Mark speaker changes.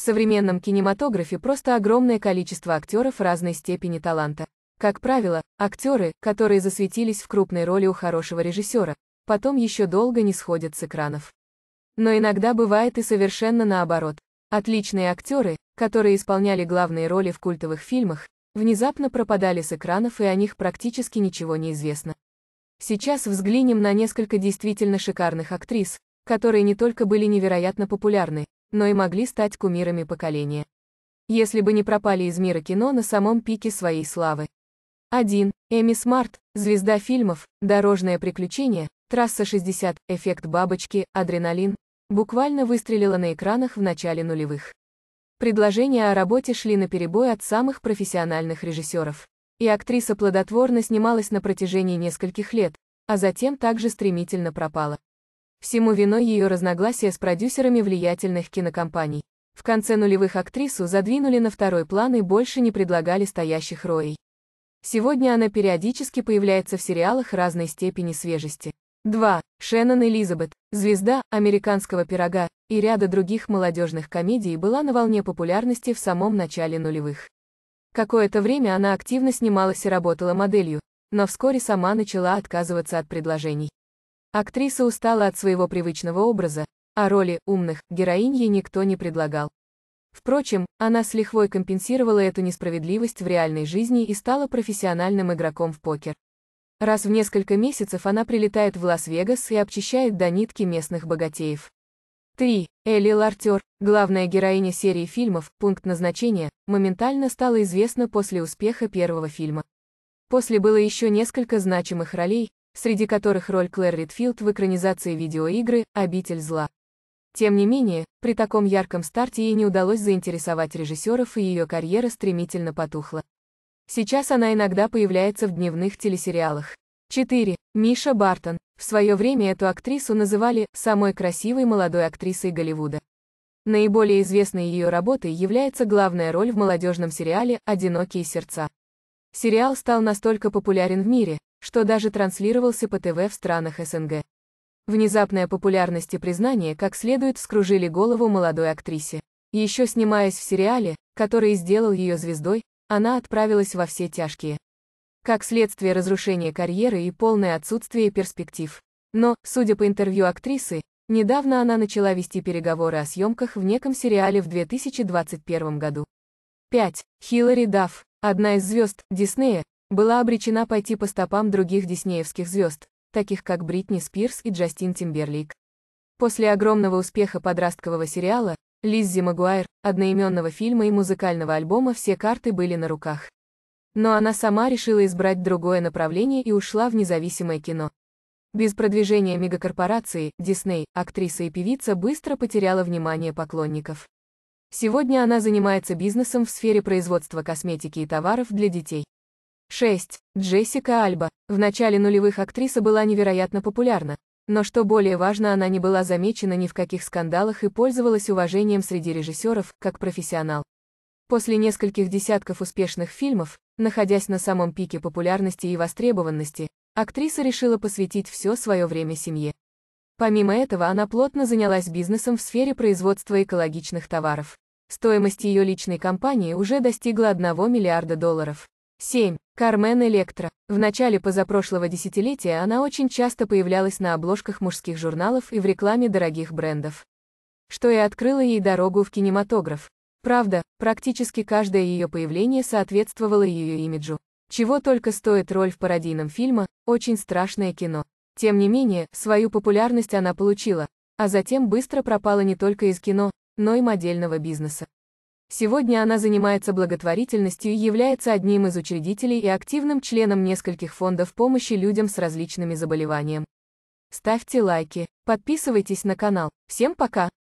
Speaker 1: В современном кинематографе просто огромное количество актеров разной степени таланта. Как правило, актеры, которые засветились в крупной роли у хорошего режиссера, потом еще долго не сходят с экранов. Но иногда бывает и совершенно наоборот. Отличные актеры, которые исполняли главные роли в культовых фильмах, внезапно пропадали с экранов и о них практически ничего не известно. Сейчас взглянем на несколько действительно шикарных актрис, которые не только были невероятно популярны, но и могли стать кумирами поколения. Если бы не пропали из мира кино на самом пике своей славы. 1. Эми Смарт, звезда фильмов, дорожное приключение, трасса 60, эффект бабочки, адреналин, буквально выстрелила на экранах в начале нулевых. Предложения о работе шли на перебой от самых профессиональных режиссеров. И актриса плодотворно снималась на протяжении нескольких лет, а затем также стремительно пропала. Всему виной ее разногласия с продюсерами влиятельных кинокомпаний. В конце нулевых актрису задвинули на второй план и больше не предлагали стоящих ролей. Сегодня она периодически появляется в сериалах разной степени свежести. 2. Шеннон Элизабет, звезда «Американского пирога» и ряда других молодежных комедий была на волне популярности в самом начале нулевых. Какое-то время она активно снималась и работала моделью, но вскоре сама начала отказываться от предложений. Актриса устала от своего привычного образа, а роли умных героинь ей никто не предлагал. Впрочем, она с лихвой компенсировала эту несправедливость в реальной жизни и стала профессиональным игроком в покер. Раз в несколько месяцев она прилетает в Лас-Вегас и обчищает до нитки местных богатеев. 3. Элли Лартер, главная героиня серии фильмов «Пункт назначения», моментально стала известна после успеха первого фильма. После было еще несколько значимых ролей, среди которых роль Клэр Ридфилд в экранизации видеоигры «Обитель зла». Тем не менее, при таком ярком старте ей не удалось заинтересовать режиссеров, и ее карьера стремительно потухла. Сейчас она иногда появляется в дневных телесериалах. 4. Миша Бартон. В свое время эту актрису называли «самой красивой молодой актрисой Голливуда». Наиболее известной ее работой является главная роль в молодежном сериале «Одинокие сердца». Сериал стал настолько популярен в мире, что даже транслировался по ТВ в странах СНГ. Внезапная популярность и признание как следует вскружили голову молодой актрисе. Еще снимаясь в сериале, который сделал ее звездой, она отправилась во все тяжкие. Как следствие разрушения карьеры и полное отсутствие перспектив. Но, судя по интервью актрисы, недавно она начала вести переговоры о съемках в неком сериале в 2021 году. 5. Хилари Дафф, одна из звезд Диснея, была обречена пойти по стопам других диснеевских звезд, таких как Бритни Спирс и Джастин Тимберлейк. После огромного успеха подросткового сериала, Лиззи Магуайр, одноименного фильма и музыкального альбома все карты были на руках. Но она сама решила избрать другое направление и ушла в независимое кино. Без продвижения мегакорпорации, Дисней, актриса и певица быстро потеряла внимание поклонников. Сегодня она занимается бизнесом в сфере производства косметики и товаров для детей. 6. Джессика Альба. В начале нулевых актриса была невероятно популярна. Но что более важно, она не была замечена ни в каких скандалах и пользовалась уважением среди режиссеров, как профессионал. После нескольких десятков успешных фильмов, находясь на самом пике популярности и востребованности, актриса решила посвятить все свое время семье. Помимо этого она плотно занялась бизнесом в сфере производства экологичных товаров. Стоимость ее личной компании уже достигла 1 миллиарда долларов. 7. Кармен Электро. В начале позапрошлого десятилетия она очень часто появлялась на обложках мужских журналов и в рекламе дорогих брендов. Что и открыло ей дорогу в кинематограф. Правда, практически каждое ее появление соответствовало ее имиджу. Чего только стоит роль в пародийном фильме «Очень страшное кино». Тем не менее, свою популярность она получила, а затем быстро пропала не только из кино, но и модельного бизнеса. Сегодня она занимается благотворительностью и является одним из учредителей и активным членом нескольких фондов помощи людям с различными заболеваниями. Ставьте лайки, подписывайтесь на канал. Всем пока!